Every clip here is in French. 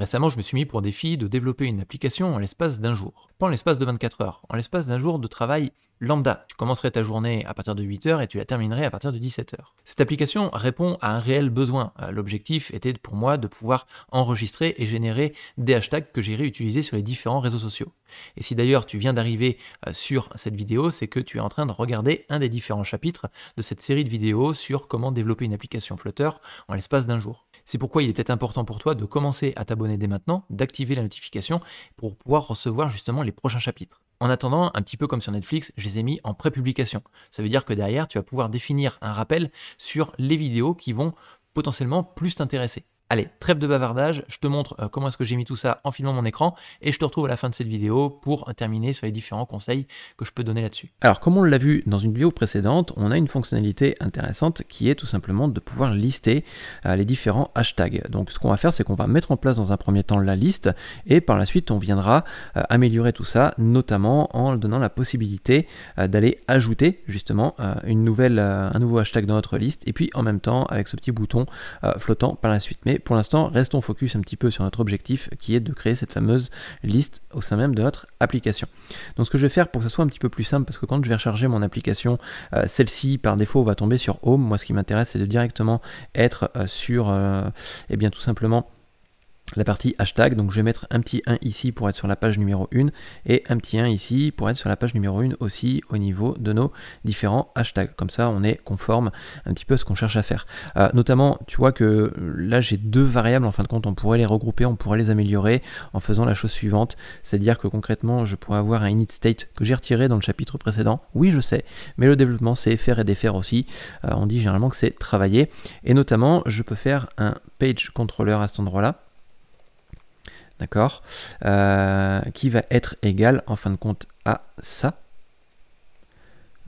Récemment, je me suis mis pour défi de développer une application en l'espace d'un jour. Pas en l'espace de 24 heures, en l'espace d'un jour de travail lambda. Tu commencerais ta journée à partir de 8h et tu la terminerais à partir de 17h. Cette application répond à un réel besoin. Euh, l'objectif était pour moi de pouvoir enregistrer et générer des hashtags que j'irai utiliser sur les différents réseaux sociaux. Et si d'ailleurs tu viens d'arriver euh, sur cette vidéo, c'est que tu es en train de regarder un des différents chapitres de cette série de vidéos sur comment développer une application Flutter en l'espace d'un jour. C'est pourquoi il était important pour toi de commencer à t'abonner dès maintenant, d'activer la notification pour pouvoir recevoir justement les prochains chapitres. En attendant, un petit peu comme sur Netflix, je les ai mis en pré-publication. Ça veut dire que derrière, tu vas pouvoir définir un rappel sur les vidéos qui vont potentiellement plus t'intéresser. Allez, trêve de bavardage, je te montre euh, comment est-ce que j'ai mis tout ça en filmant mon écran et je te retrouve à la fin de cette vidéo pour terminer sur les différents conseils que je peux donner là-dessus. Alors comme on l'a vu dans une vidéo précédente, on a une fonctionnalité intéressante qui est tout simplement de pouvoir lister euh, les différents hashtags. Donc ce qu'on va faire, c'est qu'on va mettre en place dans un premier temps la liste et par la suite on viendra euh, améliorer tout ça, notamment en donnant la possibilité d'aller ajouter justement une nouvelle, un nouveau hashtag dans notre liste et puis en même temps avec ce petit bouton flottant par la suite pour l'instant, restons focus un petit peu sur notre objectif qui est de créer cette fameuse liste au sein même de notre application. Donc ce que je vais faire pour que ça soit un petit peu plus simple, parce que quand je vais recharger mon application, euh, celle-ci par défaut va tomber sur Home. Moi ce qui m'intéresse c'est de directement être euh, sur, euh, eh bien tout simplement, la partie hashtag. Donc je vais mettre un petit 1 ici pour être sur la page numéro 1 et un petit 1 ici pour être sur la page numéro 1 aussi au niveau de nos différents hashtags. Comme ça, on est conforme un petit peu à ce qu'on cherche à faire. Euh, notamment, tu vois que là, j'ai deux variables. En fin de compte, on pourrait les regrouper, on pourrait les améliorer en faisant la chose suivante. C'est-à-dire que concrètement, je pourrais avoir un init state que j'ai retiré dans le chapitre précédent. Oui, je sais, mais le développement, c'est faire et défaire aussi. Euh, on dit généralement que c'est travailler. Et notamment, je peux faire un page controller à cet endroit-là d'accord euh, Qui va être égal en fin de compte à ça,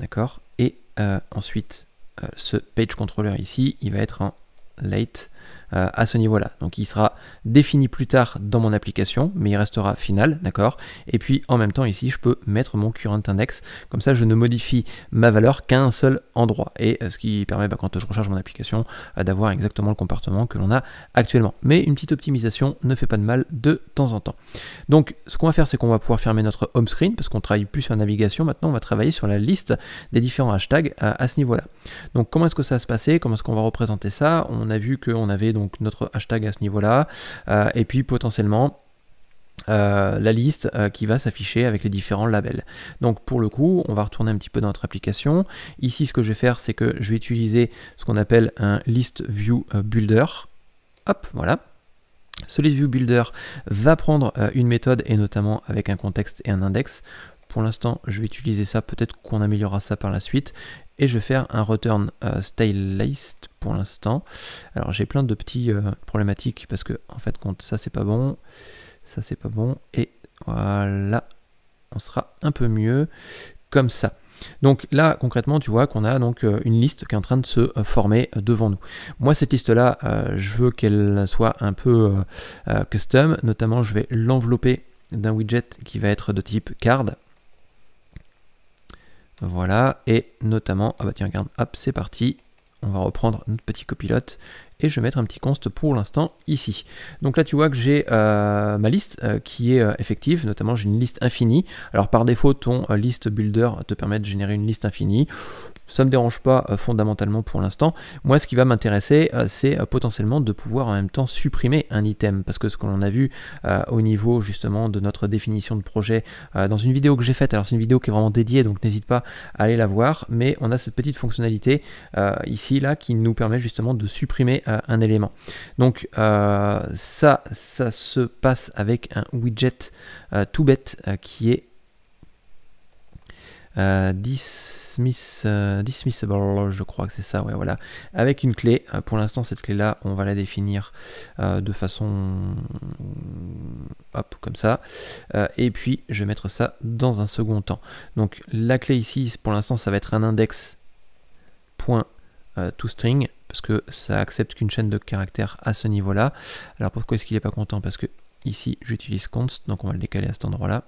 d'accord Et euh, ensuite, euh, ce page controller ici, il va être en late euh, à ce niveau-là. Donc il sera défini plus tard dans mon application, mais il restera final, d'accord Et puis en même temps ici, je peux mettre mon current index, comme ça je ne modifie ma valeur qu'à un seul endroit, et euh, ce qui permet bah, quand je recharge mon application euh, d'avoir exactement le comportement que l'on a actuellement. Mais une petite optimisation ne fait pas de mal de temps en temps. Donc ce qu'on va faire, c'est qu'on va pouvoir fermer notre home screen, parce qu'on travaille plus sur la navigation, maintenant on va travailler sur la liste des différents hashtags à, ce niveau-là. Donc comment est-ce que ça va se passer Comment est-ce qu'on va représenter ça On a vu qu'on a donc notre hashtag à ce niveau-là, euh, et puis potentiellement euh, la liste euh, qui va s'afficher avec les différents labels. Donc pour le coup, on va retourner un petit peu dans notre application. Ici, ce que je vais faire, c'est que je vais utiliser ce qu'on appelle un list view builder. Hop, voilà. Ce list view builder va prendre une méthode et notamment avec un contexte et un index pour l'instant, je vais utiliser ça, peut-être qu'on améliorera ça par la suite. Et je vais faire un return euh, style list pour l'instant. Alors j'ai plein de petits euh, problématiques parce que en fait quand ça c'est pas bon, ça c'est pas bon, et voilà, on sera un peu mieux comme ça. Donc là, concrètement, tu vois qu'on a donc euh, une liste qui est en train de se former devant nous. Moi, cette liste-là, je veux qu'elle soit un peu custom. Notamment, je vais l'envelopper d'un widget qui va être de type card. Voilà, et notamment, ah bah tiens, regarde, hop, c'est parti. On va reprendre notre petit copilote et je vais mettre un petit const pour l'instant ici. Donc là tu vois que j'ai euh, ma liste euh, qui est euh, effective, notamment j'ai une liste infinie. Alors par défaut ton list builder te permet de générer une liste infinie ça ne me dérange pas euh, fondamentalement pour l'instant. Moi, ce qui va m'intéresser, euh, c'est euh, potentiellement de pouvoir en même temps supprimer un item, parce que ce qu'on a vu au niveau justement de notre définition de projet dans une vidéo que j'ai faite, alors c'est une vidéo qui est vraiment dédiée, donc n'hésite pas à aller la voir, mais on a cette petite fonctionnalité ici, là, qui nous permet justement de supprimer un élément. Donc ça, ça se passe avec un widget tout bête qui est euh, dismissable euh, dismiss, euh, je crois que c'est ça, ouais, voilà, avec une clé. Pour l'instant, cette clé-là, on va la définir de façon, hop, comme ça. et puis, je vais mettre ça dans un second temps. Donc, la clé ici, pour l'instant, ça va être un index point string, parce que ça accepte qu'une chaîne de caractères à ce niveau-là. Alors pourquoi est-ce qu'il n'est pas content Parce que ici j'utilise const, donc on va le décaler à cet endroit-là.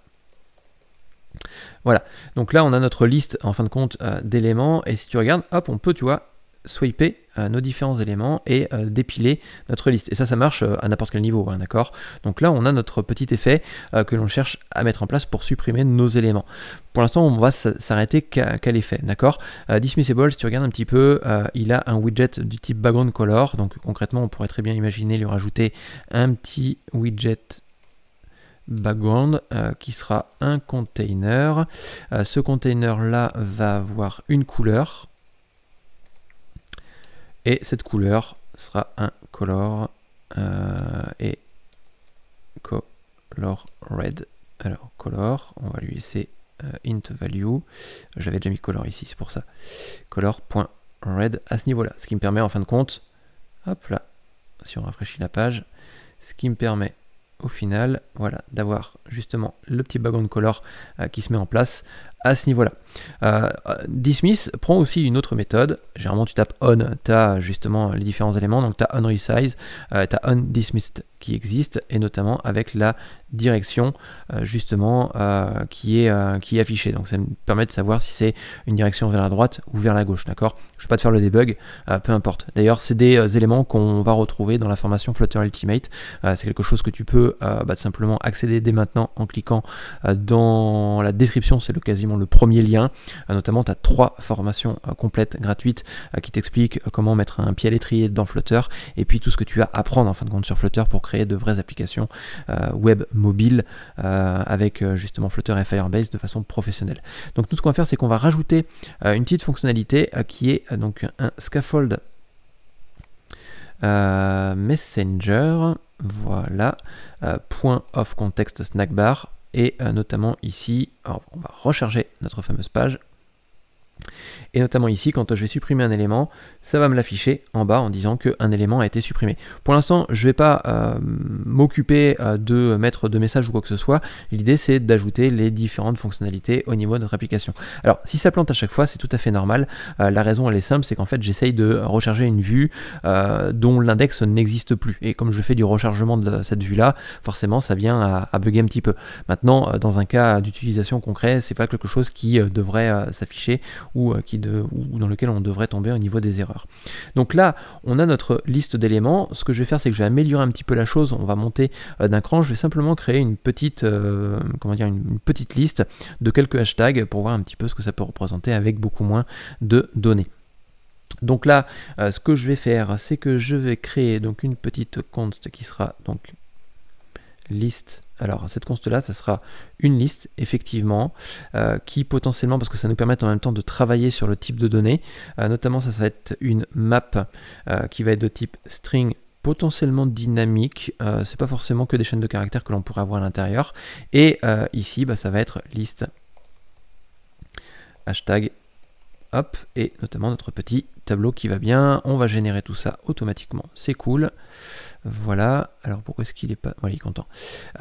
Voilà, donc là on a notre liste en fin de compte euh, d'éléments et si tu regardes, hop, on peut, tu vois, swiper euh, nos différents éléments et euh, dépiler notre liste. Et ça, ça marche à n'importe quel niveau, hein, d'accord Donc là, on a notre petit effet que l'on cherche à mettre en place pour supprimer nos éléments. Pour l'instant, on va s'arrêter qu'à l'effet, d'accord Dismissible, si tu regardes un petit peu, il a un widget du type background color, donc concrètement, on pourrait très bien imaginer lui rajouter un petit widget background euh, qui sera un container. Euh, ce container là va avoir une couleur et cette couleur sera un color euh, et color red. Alors color, on va lui laisser int value. J'avais déjà mis color ici, c'est pour ça. Color.red à ce niveau là, ce qui me permet en fin de compte, hop là, si on rafraîchit la page, ce qui me permet au final, voilà, d'avoir justement le petit de color euh, qui se met en place ce niveau-là. Euh, Dismiss prend aussi une autre méthode. Généralement, tu tapes on, tu as justement les différents éléments. Donc, tu as on resize, euh, tu as on dismissed qui existe, et notamment avec la direction euh, justement qui, est, qui est affichée. Donc, ça me permet de savoir si c'est une direction vers la droite ou vers la gauche. D'accord Je ne vais pas te faire le debug, peu importe. D'ailleurs, c'est des éléments qu'on va retrouver dans la formation Flutter Ultimate. c'est quelque chose que tu peux bah, simplement accéder dès maintenant en cliquant dans la description. C'est le quasiment le premier lien. Euh, notamment, tu as trois formations euh, complètes gratuites euh, qui t'expliquent comment mettre un pied à l'étrier dans Flutter et puis tout ce que tu as à apprendre en fin de compte sur Flutter pour créer de vraies applications web mobiles avec justement Flutter et Firebase de façon professionnelle. Donc, tout ce qu'on va faire, c'est qu'on va rajouter une petite fonctionnalité qui est donc un scaffold messenger, voilà, point of context snack bar. Et euh, notamment ici, on va recharger notre fameuse page et notamment ici, quand je vais supprimer un élément, ça va me l'afficher en bas en disant qu'un élément a été supprimé. Pour l'instant, je ne vais pas euh, m'occuper euh, de mettre de messages ou quoi que ce soit. L'idée, c'est d'ajouter les différentes fonctionnalités au niveau de notre application. Alors, si ça plante à chaque fois, c'est tout à fait normal. Euh, la raison, elle est simple, c'est qu'en fait, j'essaye de recharger une vue dont l'index n'existe plus. Et comme je fais du rechargement de cette vue-là, forcément, ça vient à, bugger un petit peu. Maintenant, dans un cas d'utilisation concret, c'est pas quelque chose qui devrait s'afficher euh, ou, dans lequel on devrait tomber au niveau des erreurs. Donc là, on a notre liste d'éléments. Ce que je vais faire, c'est que je vais améliorer un petit peu la chose. On va monter euh, d'un cran. Je vais simplement créer une petite, euh, comment dire, une, petite liste de quelques hashtags pour voir un petit peu ce que ça peut représenter avec beaucoup moins de données. Donc là, ce que je vais faire, c'est que je vais créer donc une petite const qui sera donc liste. Alors cette const là ça sera une liste, effectivement, euh, qui potentiellement, parce que ça nous permet en même temps de travailler sur le type de données, euh, notamment ça, ça va être une map euh, qui va être de type string potentiellement dynamique, c'est pas forcément que des chaînes de caractères que l'on pourrait avoir à l'intérieur, et ici, bah, ça va être liste hashtag hop, et notamment notre petit tableau qui va bien, on va générer tout ça automatiquement, c'est cool. Voilà, alors pourquoi est-ce qu'il est pas... Voilà, il est content.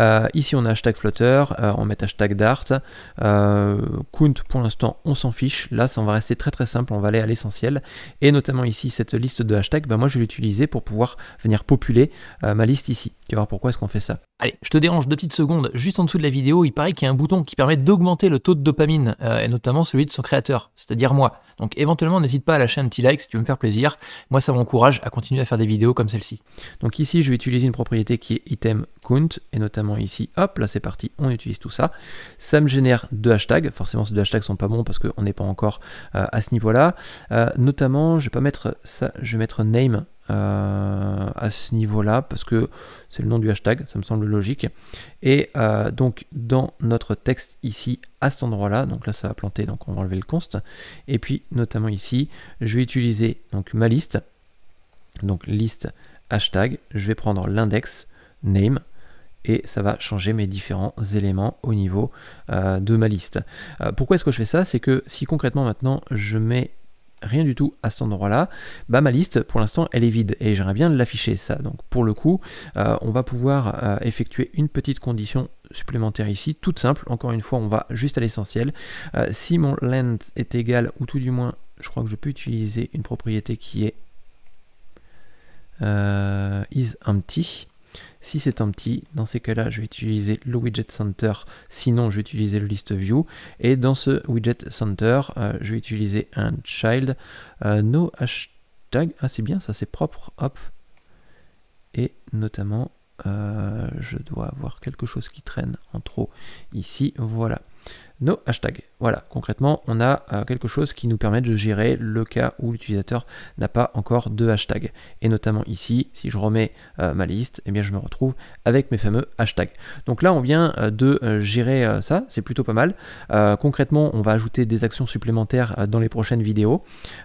Euh, ici, on a hashtag flotteur, euh, on met hashtag dart. count, euh, pour l'instant, on s'en fiche. Là, ça, va rester très très simple, on va aller à l'essentiel. Et notamment ici, cette liste de hashtag, ben, moi, je vais l'utiliser pour pouvoir venir populer ma liste ici. Tu vas voir pourquoi est-ce qu'on fait ça. Allez, je te dérange deux petites secondes. Juste en dessous de la vidéo, il paraît qu'il y a un bouton qui permet d'augmenter le taux de dopamine, et notamment celui de son créateur, c'est-à-dire moi. Donc éventuellement, n'hésite pas à lâcher un petit like si tu veux me faire plaisir. Moi, ça m'encourage à continuer à faire des vidéos comme celle-ci. Donc ici, je vais utiliser une propriété qui est item count, et notamment ici, hop, là c'est parti, on utilise tout ça. Ça me génère deux hashtags, forcément ces deux hashtags sont pas bons parce qu'on n'est pas encore euh, à ce niveau-là. Euh, notamment, je vais pas mettre ça, je vais mettre name euh, à ce niveau-là parce que c'est le nom du hashtag, ça me semble logique. Et donc dans notre texte ici, à cet endroit-là, donc là ça va planter, donc on va enlever le const. Et puis notamment ici, je vais utiliser donc ma liste, donc liste hashtag, je vais prendre l'index name et ça va changer mes différents éléments au niveau euh, de ma liste. Euh, pourquoi est-ce que je fais ça C'est que si concrètement maintenant je mets rien du tout à cet endroit-là, bah ma liste pour l'instant elle est vide et j'aimerais bien l'afficher ça. Donc pour le coup, euh, on va pouvoir effectuer une petite condition supplémentaire ici, toute simple. Encore une fois, on va juste à l'essentiel. si mon length est égal ou tout du moins je crois que je peux utiliser une propriété qui est euh, is empty. Si c'est empty, dans ces cas-là, je vais utiliser le widget center, sinon je vais utiliser le list view. Et dans ce widget center, euh, je vais utiliser un child euh, no hashtag. Ah, c'est bien, ça c'est propre. Hop. Et notamment, je dois avoir quelque chose qui traîne en trop ici. Voilà nos hashtags. Voilà, concrètement, on a euh, quelque chose qui nous permet de gérer le cas où l'utilisateur n'a pas encore de hashtag. Et notamment ici, si je remets euh, ma liste, et eh bien je me retrouve avec mes fameux hashtags. Donc là, on vient euh, de gérer ça, c'est plutôt pas mal. concrètement, on va ajouter des actions supplémentaires dans les prochaines vidéos,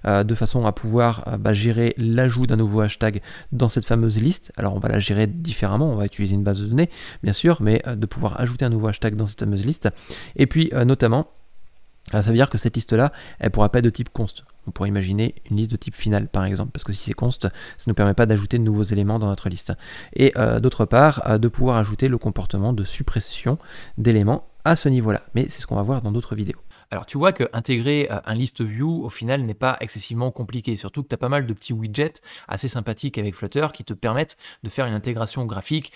de façon à pouvoir bah, gérer l'ajout d'un nouveau hashtag dans cette fameuse liste. Alors on va la gérer différemment, on va utiliser une base de données, bien sûr, mais de pouvoir ajouter un nouveau hashtag dans cette fameuse liste. Et puis euh, notamment, euh, ça veut dire que cette liste-là, elle pourra pas être de type const. On pourrait imaginer une liste de type final, par exemple, parce que si c'est const, ça ne nous permet pas d'ajouter de nouveaux éléments dans notre liste. Et euh, d'autre part, de pouvoir ajouter le comportement de suppression d'éléments à ce niveau-là. Mais c'est ce qu'on va voir dans d'autres vidéos. Alors tu vois que intégrer un list view au final n'est pas excessivement compliqué, surtout que tu as pas mal de petits widgets assez sympathiques avec Flutter qui te permettent de faire une intégration graphique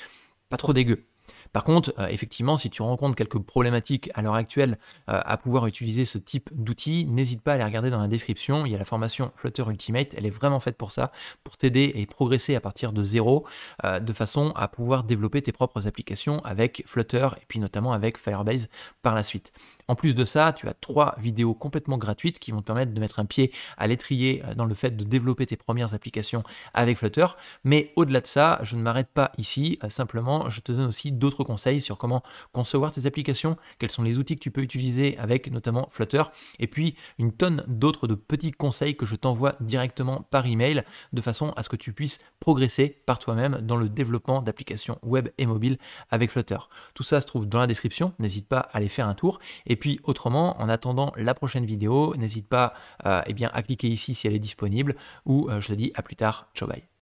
pas trop dégueu. Par contre, euh, effectivement, si tu rencontres quelques problématiques à l'heure actuelle euh, à pouvoir utiliser ce type d'outil, n'hésite pas à les regarder dans la description. Il y a la formation Flutter Ultimate. Elle est vraiment faite pour ça, pour t'aider et progresser à partir de zéro, euh, de façon à pouvoir développer tes propres applications avec Flutter et puis notamment avec Firebase par la suite. En plus de ça, tu as trois vidéos complètement gratuites qui vont te permettre de mettre un pied à l'étrier euh, dans le fait de développer tes premières applications avec Flutter. Mais au-delà de ça, je ne m'arrête pas ici. Euh, simplement, je te donne aussi d'autres conseils sur comment concevoir tes applications, quels sont les outils que tu peux utiliser avec notamment Flutter, et puis une tonne d'autres de petits conseils que je t'envoie directement par email de façon à ce que tu puisses progresser par toi-même dans le développement d'applications web et mobile avec Flutter. Tout ça se trouve dans la description. N'hésite pas à aller faire un tour. Et puis autrement, en attendant la prochaine vidéo, n'hésite pas euh, eh bien, à cliquer ici si elle est disponible, ou euh, je te dis à plus tard, ciao bye.